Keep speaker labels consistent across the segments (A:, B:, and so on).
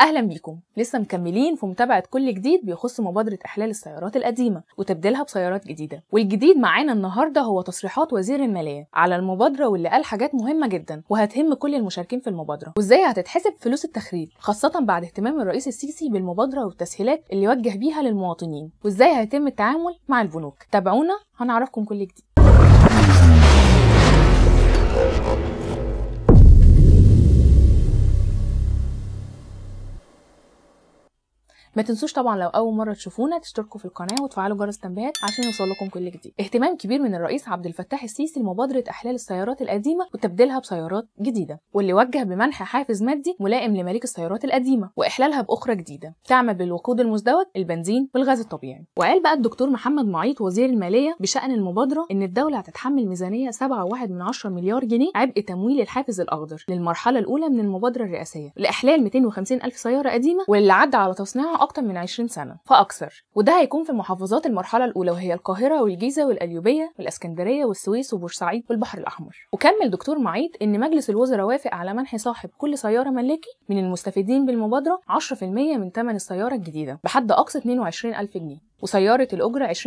A: اهلا بيكم لسه مكملين في متابعه كل جديد بيخص مبادره احلال السيارات القديمه وتبديلها بسيارات جديده والجديد معانا النهارده هو تصريحات وزير الماليه على المبادره واللي قال حاجات مهمه جدا وهتهم كل المشاركين في المبادره وازاي هتتحسب فلوس التخريج خاصه بعد اهتمام الرئيس السيسي بالمبادره والتسهيلات اللي وجه بيها للمواطنين وازاي هيتم التعامل مع البنوك تابعونا هنعرفكم كل جديد ما تنسوش طبعا لو اول مره تشوفونا تشتركوا في القناه وتفعلوا جرس التنبيهات عشان يوصل لكم كل جديد اهتمام كبير من الرئيس عبد الفتاح السيسي لمبادره احلال السيارات القديمه وتبديلها بسيارات جديده واللي وجه بمنح حافز مادي ملائم لمالك السيارات القديمه واحلالها باخرى جديده تعمل بالوقود المزدوج البنزين والغاز الطبيعي وقال بقى الدكتور محمد معيط وزير الماليه بشان المبادره ان الدوله هتتحمل ميزانيه 7.1 مليار جنيه عبء تمويل الحافز الاخضر للمرحله الاولى من المبادره الرئاسيه لاحلال 250 الف سياره قديمه واللي عدى على تصنيعها أكتر من 20 سنة فأكثر وده هيكون في محافظات المرحلة الأولى وهي القاهرة والجيزة والأليوبية والإسكندرية والسويس وبورسعيد والبحر الأحمر وكمل دكتور معيد إن مجلس الوزراء وافق على منح صاحب كل سيارة ملكي من المستفيدين بالمبادرة 10% من ثمن السيارة الجديدة بحد أقصى 22000 جنيه وسيارة الأجرة 20%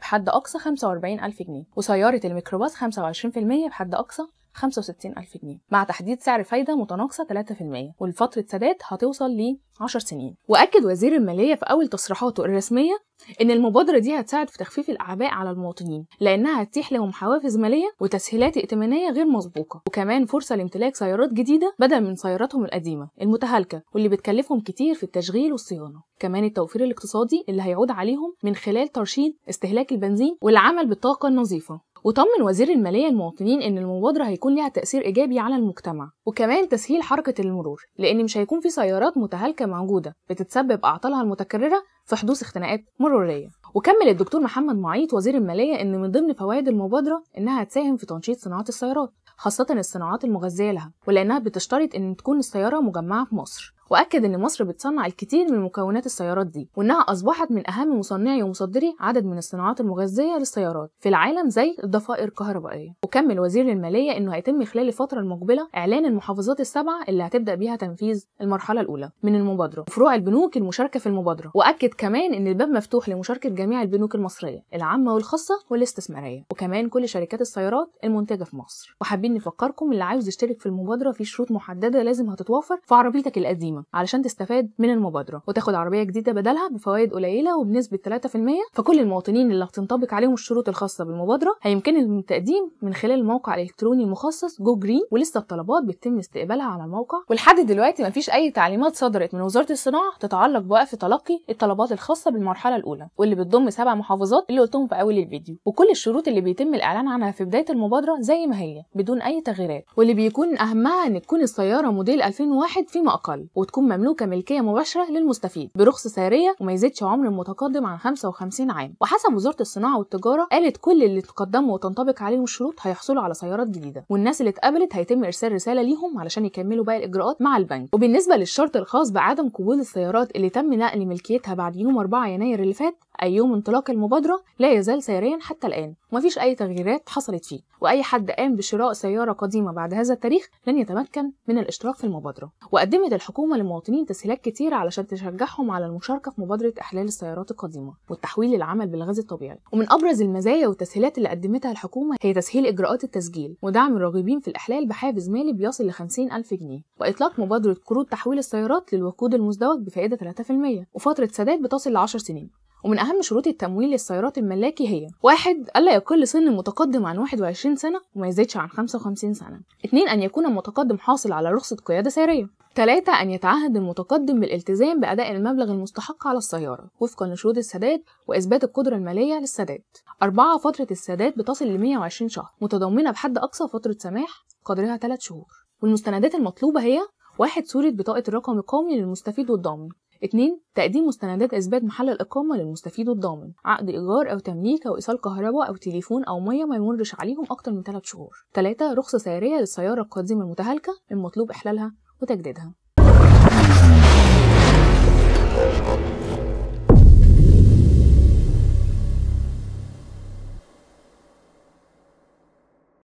A: بحد أقصى 45000 جنيه وسيارة الميكروباص 25% بحد أقصى 65 ألف جنيه مع تحديد سعر فايدة متناقصة 3% ولفترة سداد هتوصل ل 10 سنين وأكد وزير المالية في أول تصريحاته الرسمية إن المبادرة دي هتساعد في تخفيف الأعباء على المواطنين لأنها هتتيح لهم حوافز مالية وتسهيلات ائتمانية غير مسبوقة وكمان فرصة لامتلاك سيارات جديدة بدل من سياراتهم القديمة المتهالكة واللي بتكلفهم كتير في التشغيل والصيانة كمان التوفير الاقتصادي اللي هيعود عليهم من خلال ترشيد استهلاك البنزين والعمل بالطاقة النظيفة وطمن وزير المالية المواطنين إن المبادرة هيكون ليها تأثير إيجابي على المجتمع وكمان تسهيل حركة المرور لأن مش هيكون في سيارات متهالكة موجودة بتتسبب أعطالها المتكررة في حدوث اختناقات مرورية وكمل الدكتور محمد معيط وزير المالية إن من ضمن فوائد المبادرة إنها هتساهم في تنشيط صناعة السيارات خاصة الصناعات المغذية لها ولأنها بتشترط إن تكون السيارة مجمعة في مصر وأكد إن مصر بتصنع الكثير من مكونات السيارات دي وإنها أصبحت من أهم مصنعي ومصدري عدد من الصناعات المغذية للسيارات في العالم زي الضفائر الكهربائية وكمل وزير المالية إنه هيتم خلال الفترة المقبلة إعلان المحافظات السبعة اللي هتبدأ بيها تنفيذ المرحلة الأولى من المبادرة وفروع البنوك المشاركة في المبادرة وأكد كمان إن الباب مفتوح لمشاركة جميع البنوك المصرية العامة والخاصة والاستثمارية وكمان كل شركات السيارات المنتجة في مصر وحابين نفكركم اللي عاوز يشترك في المبادرة في شروط محددة لازم هتتوفر في عربيتك القديمة القديمه علشان تستفاد من المبادره وتاخد عربيه جديده بدلها بفوائد قليله وبنسبه 3% فكل المواطنين اللي هتنطبق عليهم الشروط الخاصه بالمبادره هيمكنهم التقديم من خلال الموقع الالكتروني المخصص جو جرين ولسه الطلبات بيتم استقبالها على الموقع ولحد دلوقتي مفيش اي تعليمات صدرت من وزاره الصناعه تتعلق بوقف تلقي الطلبات الخاصه بالمرحله الاولى واللي بتضم سبع محافظات اللي قلتهم في اول الفيديو وكل الشروط اللي بيتم الاعلان عنها في بدايه المبادره زي ما هي بدون اي تغييرات واللي بيكون اهمها ان تكون السياره موديل 2001 فيما اقل وتكون مملوكة ملكية مباشرة للمستفيد برخص سعرية وما يزيدش عمر المتقدم عن 55 عام وحسب وزارة الصناعة والتجارة قالت كل اللي تقدموا وتنطبق عليهم الشروط هيحصلوا على سيارات جديدة والناس اللي اتقبلت هيتم إرسال رسالة ليهم علشان يكملوا باقي الإجراءات مع البنك وبالنسبة للشرط الخاص بعدم قبول السيارات اللي تم نقل ملكيتها بعد يوم 4 يناير اللي فات أي يوم انطلاق المبادرة لا يزال سيريا حتى الآن ومفيش أي تغييرات حصلت فيه وأي حد قام بشراء سيارة قديمة بعد هذا التاريخ لن يتمكن من الاشتراك في المبادرة وقدمت الحكومة للمواطنين تسهيلات كتيرة علشان تشجعهم على المشاركة في مبادرة إحلال السيارات القديمة والتحويل للعمل بالغاز الطبيعي ومن أبرز المزايا والتسهيلات اللي قدمتها الحكومة هي تسهيل إجراءات التسجيل ودعم الراغبين في الإحلال بحافز مالي بيصل ل 50 ألف جنيه وإطلاق مبادرة قروض تحويل السيارات للوقود المزدوج بفائدة 3% وفترة سداد بتصل ل 10 سنين ومن أهم شروط التمويل للسيارات الملاكي هي واحد ألا يقل سن متقدم عن 21 سنة وما يزيدش عن 55 سنة 2 أن يكون المتقدم حاصل على رخصة قيادة سارية 3 أن يتعهد المتقدم بالالتزام بأداء المبلغ المستحق على السيارة وفقا لشروط السداد وإثبات القدرة المالية للسداد 4 فترة السداد بتصل ل 120 شهر متضمنة بحد أقصى فترة سماح قدرها 3 شهور والمستندات المطلوبة هي 1 صورة بطاقة الرقم القومي للمستفيد والضامن 2 تقديم مستندات إثبات محل الإقامة للمستفيد والضامن عقد إيجار أو تمليك أو إيصال كهرباء أو تليفون أو مية ما يمرش عليهم أكتر من 3 شهور 3 رخصة سيارية للسيارة القادمة المتهالكة المطلوب إحلالها उदक दे दा